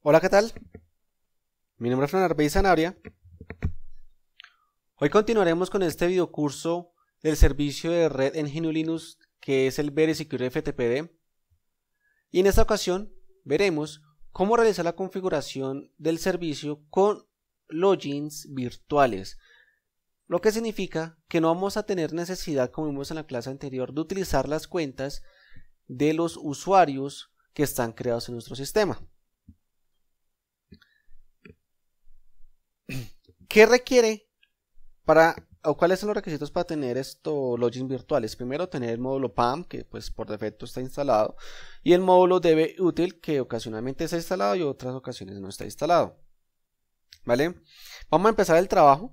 Hola, ¿qué tal? Mi nombre es Fran Hoy continuaremos con este curso del servicio de red en GNU Linux que es el Secure FTPD. Y en esta ocasión veremos cómo realizar la configuración del servicio con logins virtuales. Lo que significa que no vamos a tener necesidad, como vimos en la clase anterior, de utilizar las cuentas de los usuarios que están creados en nuestro sistema. ¿Qué requiere para o cuáles son los requisitos para tener estos logins virtuales? Primero, tener el módulo PAM, que pues por defecto está instalado, y el módulo DB útil, que ocasionalmente está instalado y otras ocasiones no está instalado. ¿Vale? Vamos a empezar el trabajo.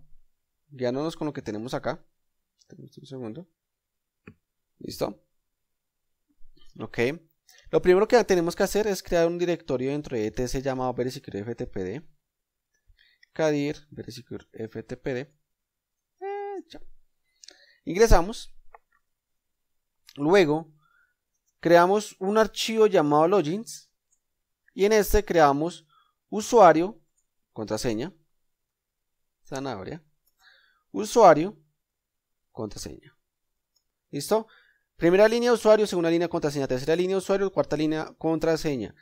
ya Guiándonos con lo que tenemos acá. Un segundo. ¿Listo? Ok. Lo primero que tenemos que hacer es crear un directorio dentro de ETS llamado Verisecure FTPD cadir, verificur FTPD. Eh, Ingresamos. Luego, creamos un archivo llamado logins y en este creamos usuario, contraseña, zanahoria, usuario, contraseña. ¿Listo? Primera línea usuario, segunda línea contraseña, tercera línea usuario, cuarta línea contraseña.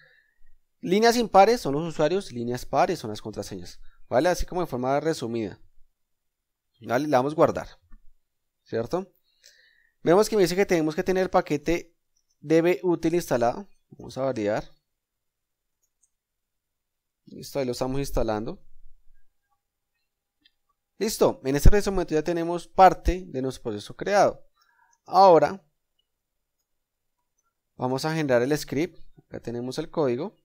Líneas impares son los usuarios, líneas pares son las contraseñas. ¿vale? Así como de forma resumida. ¿Vale? La vamos a guardar, ¿cierto? Vemos que me dice que tenemos que tener el paquete DB útil instalado. Vamos a variar. Listo, ahí lo estamos instalando. Listo, en este resumen momento ya tenemos parte de nuestro proceso creado. Ahora vamos a generar el script. Acá tenemos el código.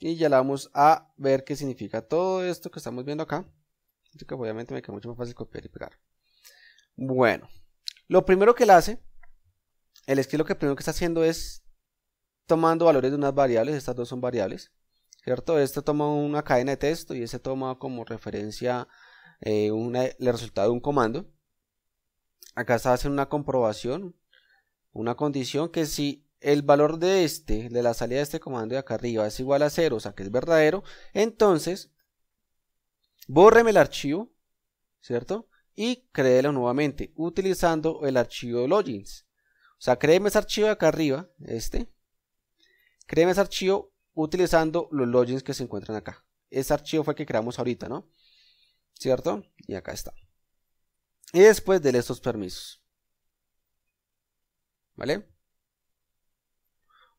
y ya la vamos a ver qué significa todo esto que estamos viendo acá así que obviamente me queda mucho más fácil copiar y pegar bueno lo primero que él hace el esquilo lo que primero que está haciendo es tomando valores de unas variables estas dos son variables cierto este toma una cadena de texto y ese toma como referencia eh, el resultado de un comando acá está haciendo una comprobación una condición que si el valor de este, de la salida de este comando de acá arriba es igual a 0, o sea que es verdadero, entonces bórreme el archivo, ¿cierto? Y créelo nuevamente utilizando el archivo logins. O sea, créeme ese archivo de acá arriba, este. Créeme ese archivo utilizando los logins que se encuentran acá. Ese archivo fue el que creamos ahorita, ¿no? ¿Cierto? Y acá está. Y después de estos permisos. ¿Vale?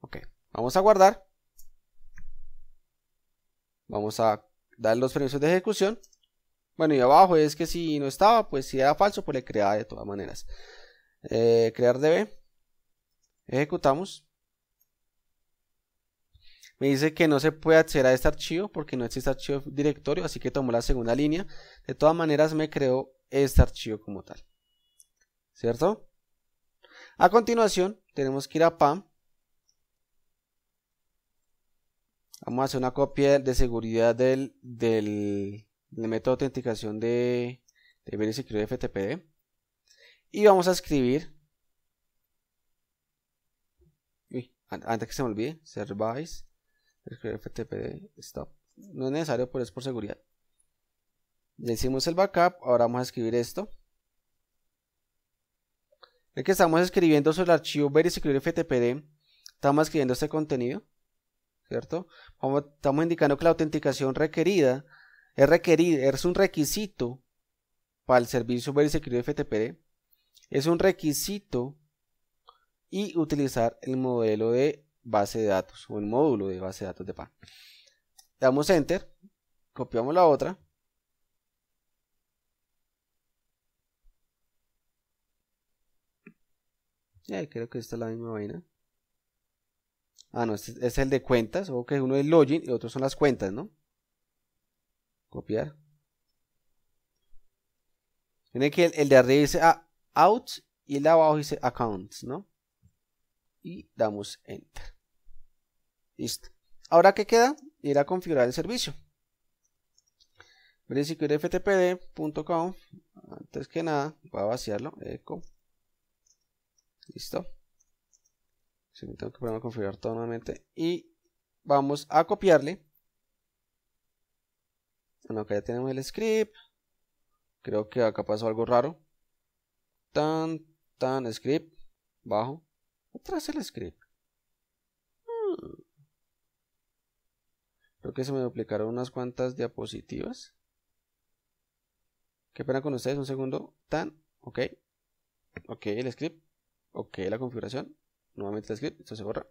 Ok, vamos a guardar. Vamos a dar los permisos de ejecución. Bueno, y abajo es que si no estaba, pues si era falso, pues le creaba de todas maneras. Eh, crear DB. Ejecutamos. Me dice que no se puede acceder a este archivo porque no existe archivo directorio, así que tomó la segunda línea. De todas maneras me creó este archivo como tal. ¿Cierto? A continuación tenemos que ir a PAM Vamos a hacer una copia de seguridad del, del, método de autenticación de, VeriSecure FTP. Y vamos a escribir. Uy, antes que se me olvide, service FTPD, stop. No es necesario, pero es por seguridad. le hicimos el backup, ahora vamos a escribir esto. El que estamos escribiendo sobre el archivo VeriSecure FTPD, estamos escribiendo este contenido. ¿cierto? estamos indicando que la autenticación requerida es requerida, es un requisito para el servicio de FTP, es un requisito y utilizar el modelo de base de datos o el módulo de base de datos de PAN. Damos Enter, copiamos la otra. creo que esta es la misma vaina. Ah, no, este es el de cuentas. que uno es login y otro son las cuentas, ¿no? Copiar. Tiene que el, de arriba dice ah, out y el de abajo dice accounts, ¿no? Y damos enter. Listo. Ahora, ¿qué queda? Ir a configurar el servicio. Verificar Antes que nada, voy a vaciarlo. Echo. Listo si tengo que ponerme a configurar todo nuevamente y vamos a copiarle bueno acá ya tenemos el script creo que acá pasó algo raro tan tan script bajo atrás el script creo que se me duplicaron unas cuantas diapositivas qué pena con ustedes un segundo tan ok ok el script ok la configuración nuevamente script, esto se borra.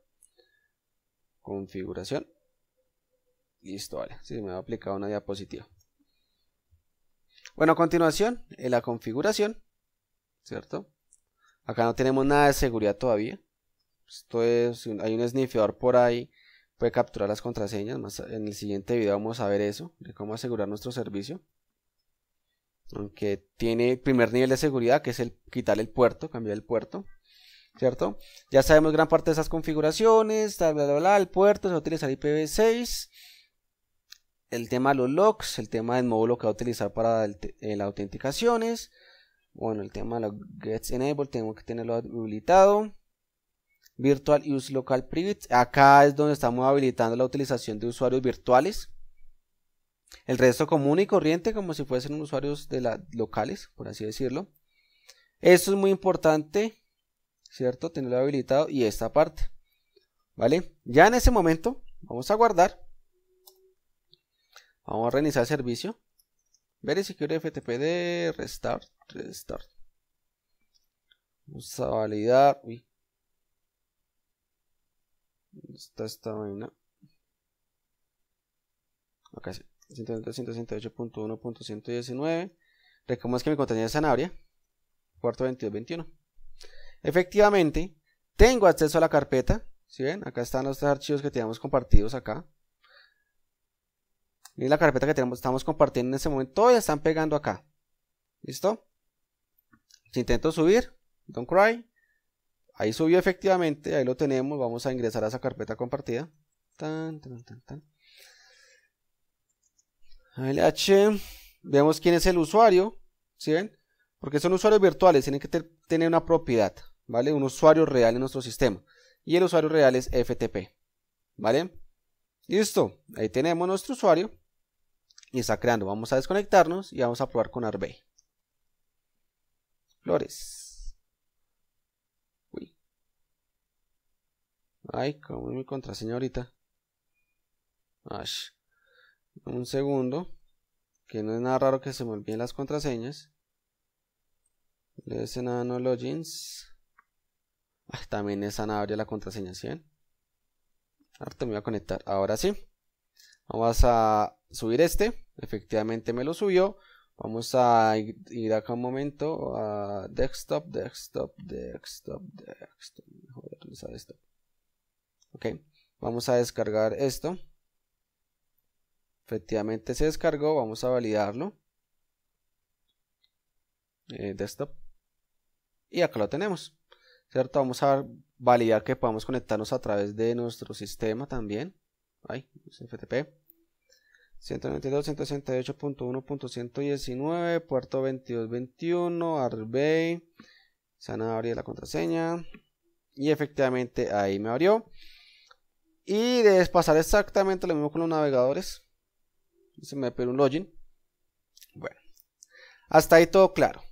Configuración. Listo, vale. si me ha aplicado una diapositiva. Bueno, a continuación, en la configuración, ¿cierto? Acá no tenemos nada de seguridad todavía. Esto es, hay un sniffer por ahí, puede capturar las contraseñas. Más en el siguiente video vamos a ver eso, de cómo asegurar nuestro servicio. Aunque tiene primer nivel de seguridad, que es el quitar el puerto, cambiar el puerto. ¿cierto? Ya sabemos gran parte de esas configuraciones, bla, bla, bla, el puerto se va a utilizar IPv6, el tema de los logs, el tema del módulo que va a utilizar para eh, las autenticaciones, bueno, el tema de los gets enable, tengo que tenerlo habilitado, virtual use local private, acá es donde estamos habilitando la utilización de usuarios virtuales, el resto común y corriente como si fuesen usuarios de la, locales, por así decirlo. Esto es muy importante ¿cierto? Tenerlo habilitado y esta parte, ¿vale? Ya en ese momento vamos a guardar, vamos a reiniciar el servicio, si Secure FTP de Restart, Restart. Vamos a validar, uy. Está esta vaina. Acá sí. 168.1.119. Recomiendo que mi contenga es Cuarto, Puerto 2221. Efectivamente, tengo acceso a la carpeta. si ven? Acá están los archivos que teníamos compartidos acá. y la carpeta que tenemos, estamos compartiendo en ese momento. ya están pegando acá. ¿Listo? Si intento subir, don't cry. Ahí subió efectivamente, ahí lo tenemos. Vamos a ingresar a esa carpeta compartida. Tan, tan, tan, tan. LH. Vemos quién es el usuario. ¿Sí ven? Porque son usuarios virtuales, tienen que tener tener una propiedad, ¿vale? Un usuario real en nuestro sistema. Y el usuario real es FTP, ¿vale? Listo, ahí tenemos nuestro usuario y está creando. Vamos a desconectarnos y vamos a probar con Arbey. Flores. Uy. Ay, como mi contraseña ahorita. Un segundo. Que no es nada raro que se me olviden las contraseñas. Le a no logins. Ah, también es ya la contraseña 100. Ahora me voy a conectar. Ahora sí. Vamos a subir este. Efectivamente me lo subió. Vamos a ir acá un momento a desktop, desktop, desktop, desktop. Ok. Vamos a descargar esto. Efectivamente se descargó. Vamos a validarlo. Eh, desktop y acá lo tenemos, ¿cierto? Vamos a validar que podamos conectarnos a través de nuestro sistema también, ahí, FTP, 192.168.1.119, puerto 2221, Arbey, se van a abrir la contraseña y efectivamente ahí me abrió. Y debes pasar exactamente lo mismo con los navegadores. Se me pide un login. Bueno, hasta ahí todo claro.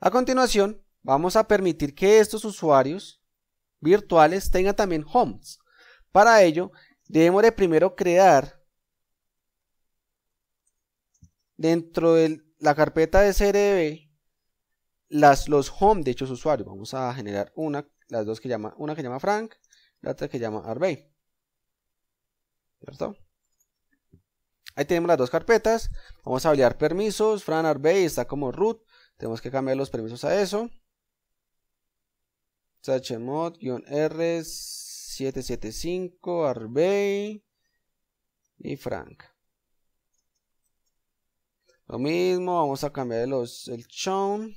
A continuación, vamos a permitir que estos usuarios virtuales tengan también homes. Para ello, debemos de primero crear dentro de la carpeta de CRB las, los home de hechos usuarios. Vamos a generar una, las dos que llama, una que llama Frank, la otra que llama Arbey. ¿Cierto? Ahí tenemos las dos carpetas. Vamos a habilitar permisos. frank Arbey está como root. Tenemos que cambiar los permisos a eso. Sachemot-R 775, Arbey y Frank. Lo mismo, vamos a cambiar los, el chown.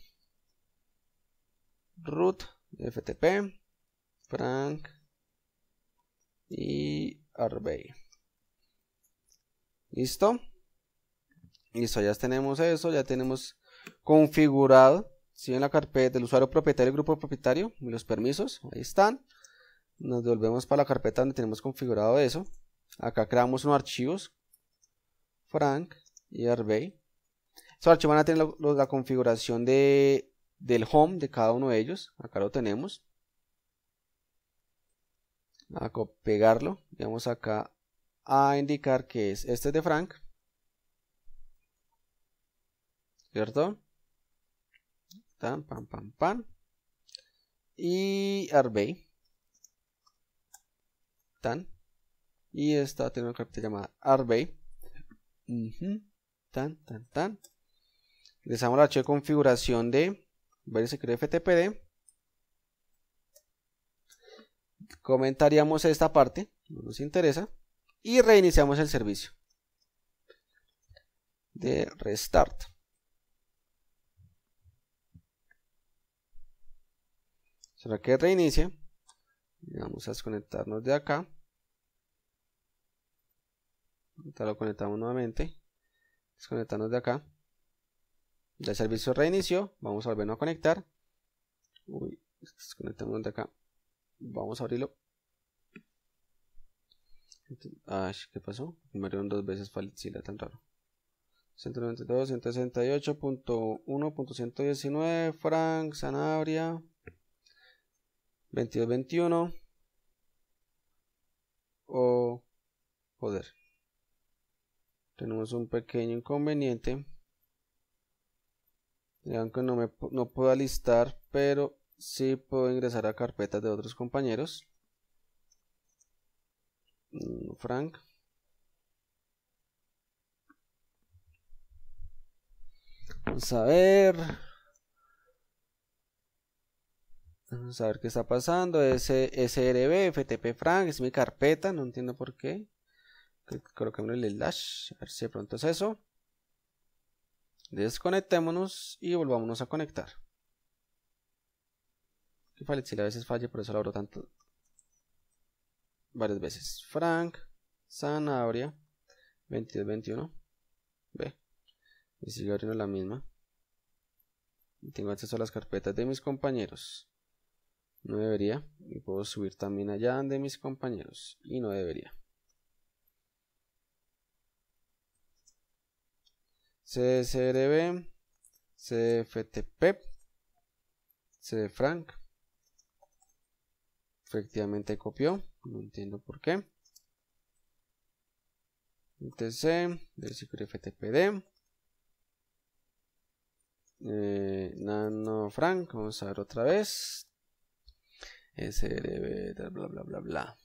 Root, FTP, Frank y Arbey. ¿Listo? Listo, ya tenemos eso, ya tenemos configurado si ven la carpeta del usuario propietario y grupo propietario, los permisos, ahí están. Nos devolvemos para la carpeta donde tenemos configurado eso. Acá creamos unos archivos, Frank y Arvey. Estos archivos van a tener la, configuración de, del home de cada uno de ellos. Acá lo tenemos. a pegarlo. vamos acá a indicar que es este es de Frank. ¿Cierto? Tan, pam pam Y Arbey. Tan. Y esta tiene una carpeta llamada Arbey. Tan, tan, tan. Les damos la de configuración de quiere FTPD. Comentaríamos esta parte, no nos interesa. Y reiniciamos el servicio de restart. será que reinicie vamos a desconectarnos de acá Ahorita lo conectamos nuevamente desconectarnos de acá ya el servicio reinicio, vamos a volver a conectar Uy, desconectamos de acá vamos a abrirlo Ay, ¿qué pasó? Me dos veces era tan raro. 192, 168.1.119, Frank, Sanabria. 22-21. o, Tenemos un pequeño inconveniente. aunque que no, me, no puedo alistar, pero sí puedo ingresar a carpetas de otros compañeros. Mm, Frank. Vamos a ver. Vamos a ver qué está pasando. S SRB, FTP Frank, es mi carpeta, no entiendo por qué. creo coloquemos el slash, a ver si de pronto es eso. Desconectémonos y volvámonos a conectar. Que si a veces falle, por eso lo abro tanto. Varias veces. Frank, Sanabria, 2221. B, Y sigue abriendo la misma. tengo acceso a las carpetas de mis compañeros. No debería. Y puedo subir también allá de mis compañeros. Y no debería. CSRB, CFTP, Frank. Efectivamente copió. No entiendo por qué. UTC. del ciclo FTPD. Eh, Nano Frank, vamos a ver otra vez. SRB, bla, bla, bla, bla.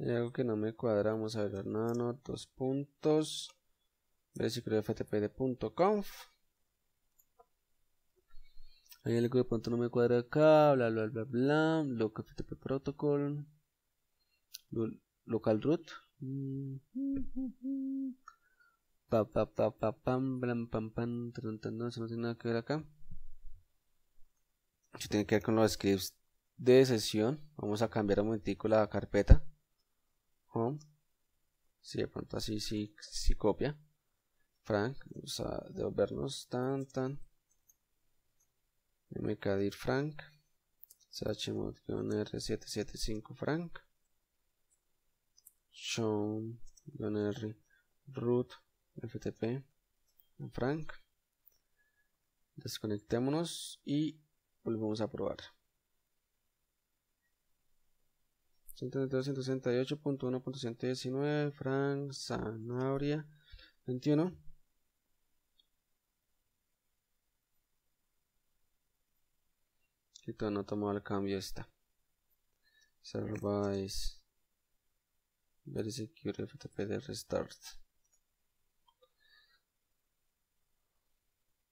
Hay algo que no me cuadra, vamos a ver, no. dos puntos, versículo ftp de punto conf. Hay algo que no me cuadra acá, bla, bla, bla, bla, local ftp protocol, local root. Mm. Pa, pa, pa, pam, pam, pam, no, eso no tiene nada que ver acá. Esto tiene que ver con los scripts de sesión. Vamos a cambiar un momentico la carpeta. Home. Si sí, de pronto así sí, copia. Frank, vamos a devolvernos tan tan. MKDIR Frank. SHMOD-R775 Frank. Show-R root FTP Frank. Desconectémonos y volvemos a probar. 132.168.1.119 Frank Sanabria 21 y no tomado el cambio esta service very secure ftp de restart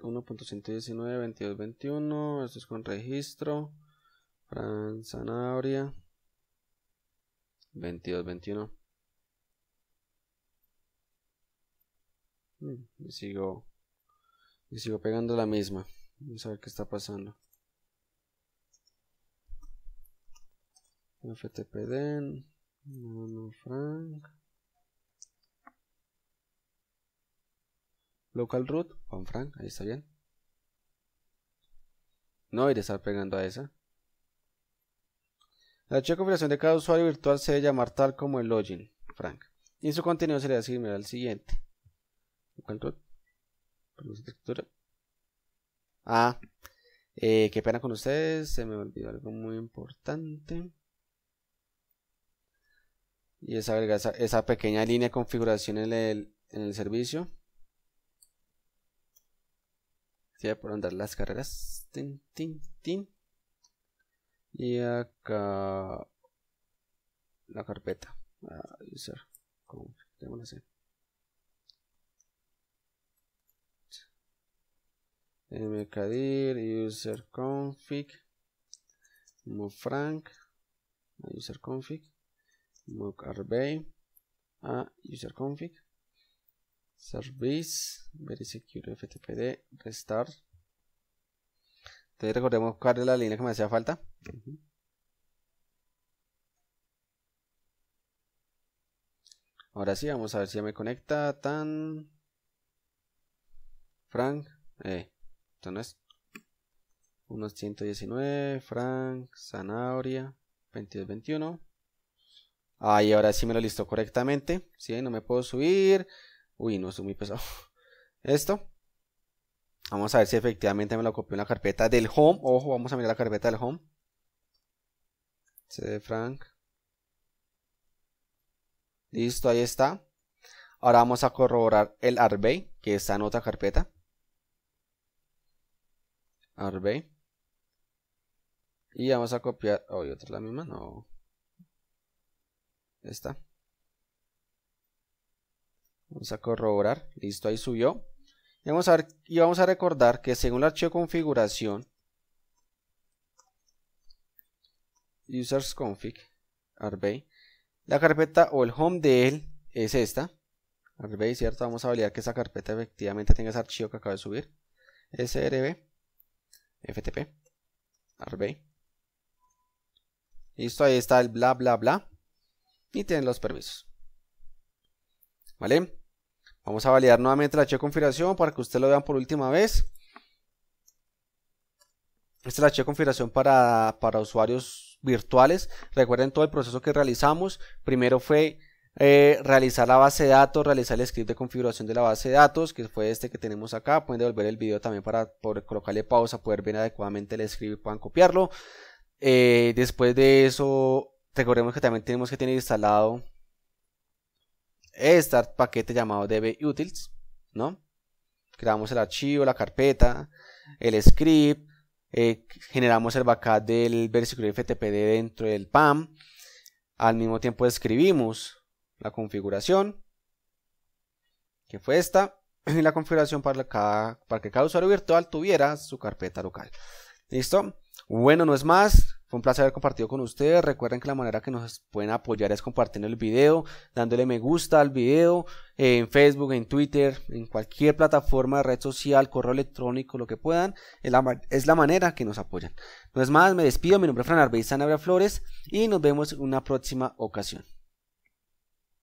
1.119, 22, 21. Esto es con registro. Fran Zanabria. 22, 21. Mm, y sigo, y sigo pegando la misma. Vamos a ver qué está pasando. FTPD, no, Frank. local root Juan Frank, ahí está bien. No iré a estar pegando a esa. La de configuración de cada usuario virtual se debe llamar tal como el login, Frank. Y su contenido sería similar al siguiente. Local root. Ah, eh, qué pena con ustedes, se me olvidó algo muy importante. Y es agregar esa, esa pequeña línea de configuración en el, en el servicio por andar las carreras. Tin, tin, tin. Y acá la carpeta. Ah, user. config mkdir ah, user config move ah, user config mocarbay a user config service verisecure ftpd restart entonces recordemos cuál la línea que me hacía falta ahora sí vamos a ver si ya me conecta tan frank eh, esto no es unos 119 frank zanahoria 2221 y ahora sí me lo listo correctamente ¿sí? no me puedo subir Uy, no, es muy pesado. Esto. Vamos a ver si efectivamente me lo copió en la carpeta del home. Ojo, vamos a mirar la carpeta del home. CD Frank. Listo, ahí está. Ahora vamos a corroborar el Arbey, que está en otra carpeta. Arbey. Y vamos a copiar. Oh, otra la misma? No. Esta vamos a corroborar, listo, ahí subió. Y vamos a, y vamos a recordar que según el archivo configuración, usersconfig, la carpeta o el home de él es esta, arbey, ¿cierto? Vamos a validar que esa carpeta efectivamente tenga ese archivo que acaba de subir, srb, ftp, arbey. Listo, ahí está el bla bla bla. Y tienen los permisos. ¿Vale? Vamos a validar nuevamente la de configuración para que ustedes lo vean por última vez. Esta es la de configuración para, usuarios virtuales. Recuerden todo el proceso que realizamos. Primero fue eh, realizar la base de datos, realizar el script de configuración de la base de datos, que fue este que tenemos acá. Pueden devolver el video también para poder colocarle pausa, poder ver adecuadamente el script y puedan copiarlo. Eh, después de eso, recordemos que también tenemos que tener instalado start paquete llamado dbutils, ¿no? Creamos el archivo, la carpeta, el script, eh, generamos el backup del versículo FTP dentro del PAM, al mismo tiempo escribimos la configuración, que fue esta, y la configuración para, cada, para que cada usuario virtual tuviera su carpeta local. ¿Listo? Bueno, no es más un placer haber compartido con ustedes. Recuerden que la manera que nos pueden apoyar es compartiendo el video, dándole me gusta al video, eh, en Facebook, en Twitter, en cualquier plataforma, red social, correo electrónico, lo que puedan. Es la, es la manera que nos apoyan. No es más, me despido. Mi nombre es Fran Arbeizana Flores y nos vemos en una próxima ocasión.